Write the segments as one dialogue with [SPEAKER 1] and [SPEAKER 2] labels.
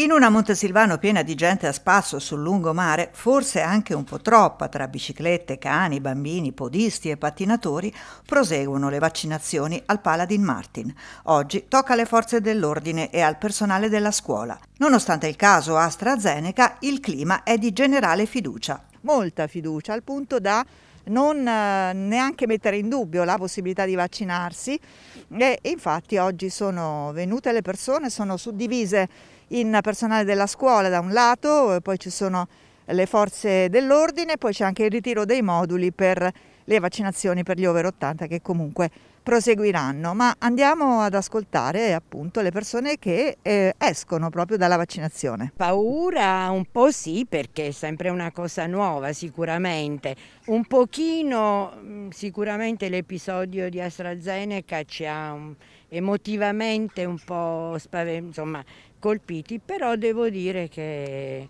[SPEAKER 1] In una Montesilvano piena di gente a spasso sul lungomare, forse anche un po' troppa tra biciclette, cani, bambini, podisti e pattinatori, proseguono le vaccinazioni al Paladin Martin. Oggi tocca alle forze dell'ordine e al personale della scuola. Nonostante il caso AstraZeneca, il clima è di generale fiducia. Molta fiducia, al punto da non eh, neanche mettere in dubbio la possibilità di vaccinarsi e infatti oggi sono venute le persone, sono suddivise in personale della scuola da un lato, poi ci sono le forze dell'ordine, poi c'è anche il ritiro dei moduli per le vaccinazioni per gli over 80 che comunque proseguiranno. Ma andiamo ad ascoltare appunto le persone che eh, escono proprio dalla vaccinazione.
[SPEAKER 2] Paura un po' sì perché è sempre una cosa nuova sicuramente. Un pochino mm, sicuramente l'episodio di AstraZeneca ci ha un, mm, emotivamente un po' spav- insomma, colpiti, però devo dire che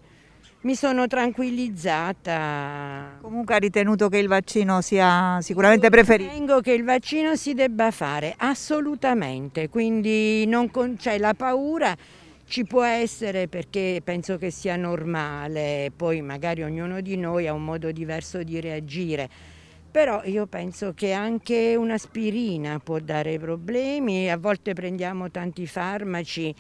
[SPEAKER 2] mi sono tranquillizzata. Comunque ha ritenuto che il vaccino sia sicuramente Io preferito. Ritengo che il vaccino si debba fare, assolutamente, quindi non con, cioè, la paura ci può essere perché penso che sia normale, poi magari ognuno di noi ha un modo diverso di reagire. Però io penso che anche un'aspirina può dare problemi, a volte prendiamo tanti farmaci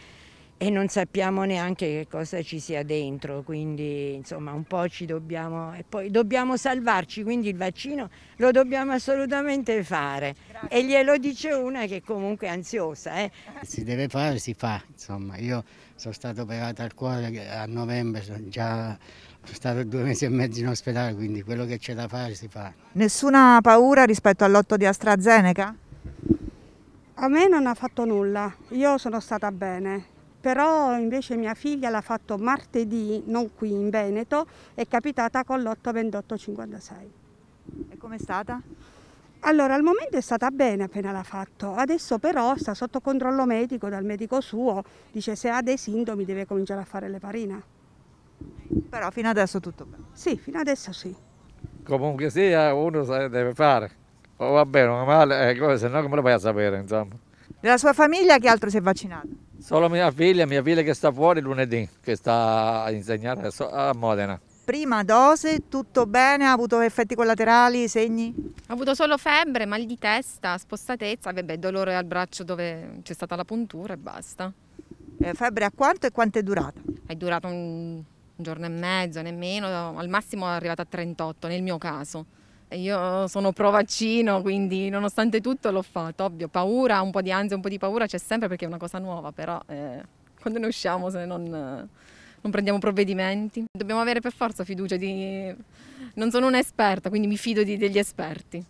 [SPEAKER 2] e non sappiamo neanche che cosa ci sia dentro, quindi insomma un po' ci dobbiamo e poi dobbiamo salvarci, quindi il vaccino lo dobbiamo assolutamente fare Grazie. e glielo dice una che comunque è ansiosa. Eh. Si deve fare, si fa, insomma io sono stato operato al cuore a novembre, sono già sono stato due mesi e mezzo in ospedale, quindi quello che c'è da fare si fa.
[SPEAKER 1] Nessuna paura rispetto all'otto di AstraZeneca?
[SPEAKER 3] A me non ha fatto nulla, io sono stata bene, però invece mia figlia l'ha fatto martedì, non qui in Veneto, è capitata con l'82856. E com'è stata? Allora, al momento è stata bene appena l'ha fatto, adesso però sta sotto controllo medico dal medico suo, dice se ha dei sintomi deve cominciare a fare le parina.
[SPEAKER 1] Però fino adesso tutto bene?
[SPEAKER 3] Sì, fino adesso
[SPEAKER 1] sì. Comunque sia, uno deve fare. O va bene, o male, eh, se no come lo vai a sapere, insomma. Della sua famiglia che altro si è vaccinato? Solo mia figlia, mia figlia che sta fuori lunedì, che sta a insegnare a Modena. Prima dose, tutto bene, ha avuto effetti collaterali, segni?
[SPEAKER 4] Ha avuto solo febbre, mal di testa, spostatezza, eh, vabbè, dolore al braccio dove c'è stata la puntura e basta. Eh, febbre a quanto e quanto è durata? È durata un giorno e mezzo, nemmeno, al massimo è arrivata a 38 nel mio caso. Io sono pro vaccino, quindi nonostante tutto l'ho fatto, ovvio, paura, un po' di ansia, un po' di paura c'è sempre perché è una cosa nuova, però eh, quando ne usciamo se non, non, prendiamo provvedimenti. Dobbiamo avere per forza fiducia, di... non sono un'esperta, quindi mi fido di, degli esperti.